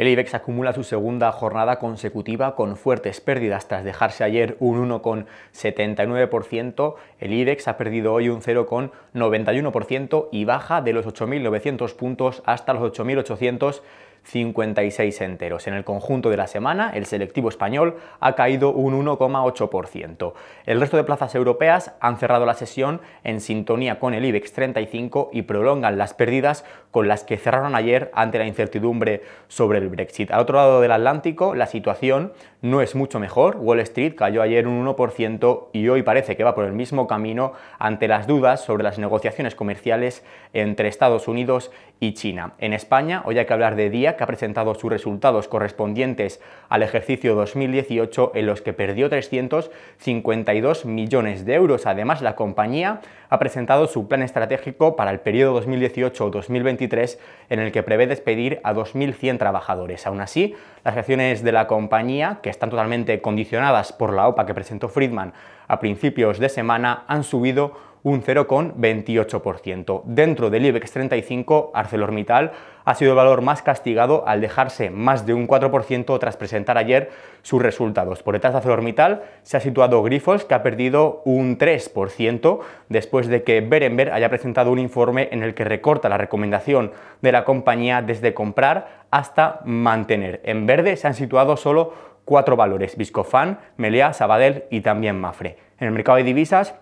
El IBEX acumula su segunda jornada consecutiva con fuertes pérdidas tras dejarse ayer un 1,79%. El IBEX ha perdido hoy un 0,91% y baja de los 8.900 puntos hasta los 8.800 56 enteros. En el conjunto de la semana, el selectivo español ha caído un 1,8%. El resto de plazas europeas han cerrado la sesión en sintonía con el IBEX 35 y prolongan las pérdidas con las que cerraron ayer ante la incertidumbre sobre el Brexit. Al otro lado del Atlántico, la situación no es mucho mejor. Wall Street cayó ayer un 1% y hoy parece que va por el mismo camino ante las dudas sobre las negociaciones comerciales entre Estados Unidos y China. En España, hoy hay que hablar de día que ha presentado sus resultados correspondientes al ejercicio 2018 en los que perdió 352 millones de euros. Además, la compañía ha presentado su plan estratégico para el periodo 2018-2023 en el que prevé despedir a 2.100 trabajadores. Aún así, las acciones de la compañía, que están totalmente condicionadas por la OPA que presentó Friedman a principios de semana, han subido un 0,28%. Dentro del IBEX 35, ArcelorMittal ha sido el valor más castigado al dejarse más de un 4% tras presentar ayer sus resultados. Por detrás de ArcelorMittal se ha situado Grifols, que ha perdido un 3% después de que Berenberg haya presentado un informe en el que recorta la recomendación de la compañía desde comprar hasta mantener. En verde se han situado solo cuatro valores, Viscofan, Melea, Sabadell y también Mafre. En el mercado de divisas,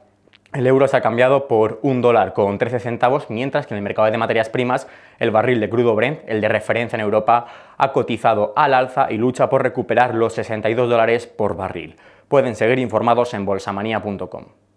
el euro se ha cambiado por un dólar con 13 centavos, mientras que en el mercado de materias primas el barril de crudo Brent, el de referencia en Europa, ha cotizado al alza y lucha por recuperar los 62 dólares por barril. Pueden seguir informados en bolsamanía.com.